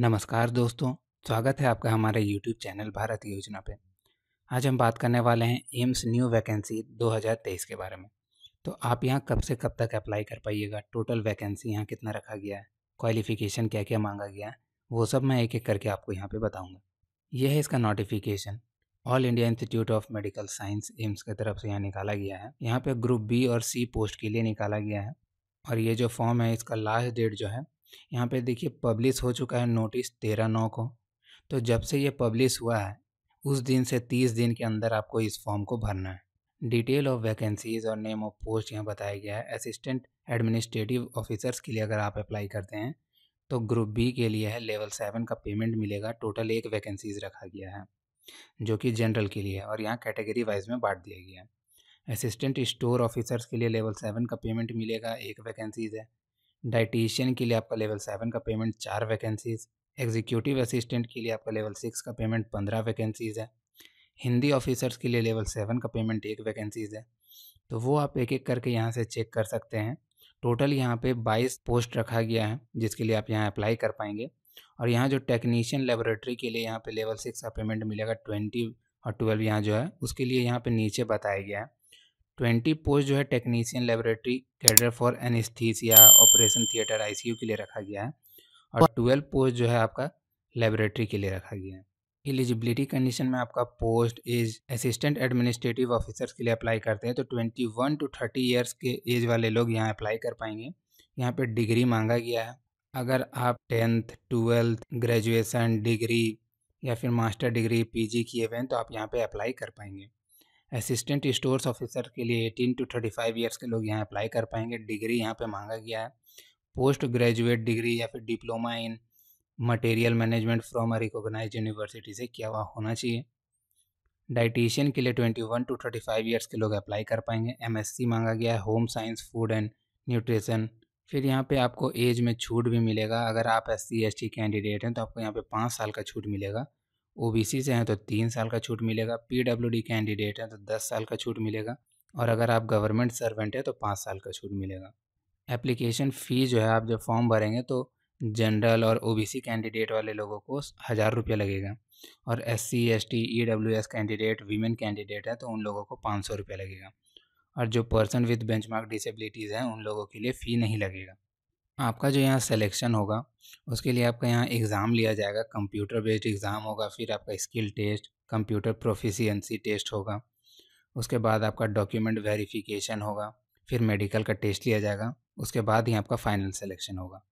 नमस्कार दोस्तों स्वागत है आपका हमारे YouTube चैनल भारत योजना पे आज हम बात करने वाले हैं एम्स न्यू वैकेंसी 2023 के बारे में तो आप यहाँ कब से कब तक अप्लाई कर पाइएगा टोटल वैकेंसी यहाँ कितना रखा गया है क्वालिफिकेशन क्या क्या मांगा गया है वो सब मैं एक एक करके आपको यहाँ पर बताऊँगा यह है इसका notification all India institute of medical science AIIMS की तरफ से यहाँ निकाला गया है यहाँ पर ग्रुप बी और सी पोस्ट के लिए निकाला गया है और ये जो फॉर्म है इसका लास्ट डेट जो है यहाँ पे देखिए पब्लिश हो चुका है नोटिस तेरह नौ को तो जब से ये पब्लिश हुआ है उस दिन से तीस दिन के अंदर आपको इस फॉर्म को भरना है डिटेल ऑफ वैकेंसीज और नेम ऑफ पोस्ट यहाँ बताया गया है असिस्टेंट एडमिनिस्ट्रेटिव ऑफिसर्स के लिए अगर आप अप्लाई करते हैं तो ग्रुप बी के लिए है लेवल सेवन का पेमेंट मिलेगा टोटल एक वैकेंसीज रखा गया है जो कि जनरल के लिए है और यहाँ कैटेगरी वाइज में बांट दिया गया है असिस्टेंट स्टोर ऑफिसर्स के लिए लेवल सेवन का पेमेंट मिलेगा एक वैकेंसीज है डाइटिशियन के लिए आपका लेवल सेवन का पेमेंट चार वैकेंसीज़ एग्जीक्यूटिव असिस्टेंट के लिए आपका लेवल सिक्स का पेमेंट पंद्रह वैकेंसीज़ है हिंदी ऑफिसर्स के लिए लेवल सेवन का पेमेंट एक वैकेंसीज़ है तो वो आप एक एक करके यहाँ से चेक कर सकते हैं टोटल यहाँ पे 22 पोस्ट रखा गया है जिसके लिए आप यहाँ अप्लाई कर पाएंगे और यहाँ जो टेक्नीशियन लेबोरेटरी के लिए यहाँ पे लेवल सिक्स का पेमेंट मिलेगा ट्वेंटी और ट्वेल्व यहाँ जो है उसके लिए यहाँ पे नीचे बताया गया है ट्वेंटी पोस्ट जो है technician laboratory cadre for anaesthesia operation theatre ICU के लिए रखा गया है और ट्वेल्व पोस्ट जो है आपका लेबोरेटरी के लिए रखा गया है एलिजिबिलिटी कंडीशन में आपका post as assistant administrative officers के लिए अप्लाई करते हैं तो twenty one to thirty years के एज वाले लोग यहाँ अप्लाई कर पाएंगे यहाँ पे डिग्री मांगा गया है अगर आप टेंथ ट्वेल्थ ग्रेजुएसन डिग्री या फिर मास्टर डिग्री पीजी किए हुए हैं तो आप यहाँ पे अप्लाई कर पाएंगे असिस्टेंट स्टोर्स ऑफिसर के लिए eighteen to thirty five years के लोग यहाँ अप्लाई कर पाएंगे डिग्री यहाँ पे मांगा गया है पोस्ट ग्रेजुएट डिग्री या फिर diploma in material management from a recognise university से किया हुआ होना चाहिए डाइटिशियन के लिए twenty one to thirty five years के लोग अप्लाई कर पाएंगे सी मांगा गया है home science food and nutrition फिर यहाँ पे आपको एज में छूट भी मिलेगा अगर आप S C S T candidate हैं तो आपको यहाँ पे पाँच साल का छूट मिलेगा ओबीसी से हैं तो तीन साल का छूट मिलेगा पीडब्ल्यूडी कैंडिडेट हैं तो दस साल का छूट मिलेगा और अगर आप गवर्नमेंट सर्वेंट हैं तो पाँच साल का छूट मिलेगा एप्लीकेशन फ़ी जो है आप जब फॉर्म भरेंगे तो जनरल और ओबीसी कैंडिडेट वाले लोगों को हज़ार रुपया लगेगा और S C S T E W S candidate women candidate है तो उन लोगों को पाँच सौ रुपया लगेगा और जो पर्सन विद बेंचमार्क डिसेबिलिटीज़ हैं उन लोगों के लिए फ़ी नहीं लगेगा आपका जो यहाँ सिलेक्शन होगा उसके लिए आपका यहाँ एग्ज़ाम लिया जाएगा कंप्यूटर बेस्ड एग्ज़ाम होगा फिर आपका skill test computer proficiency test होगा उसके बाद आपका डॉक्यूमेंट वेरिफिकेशन होगा फिर मेडिकल का टेस्ट लिया जाएगा उसके बाद ही आपका फ़ाइनल सिलेक्शन होगा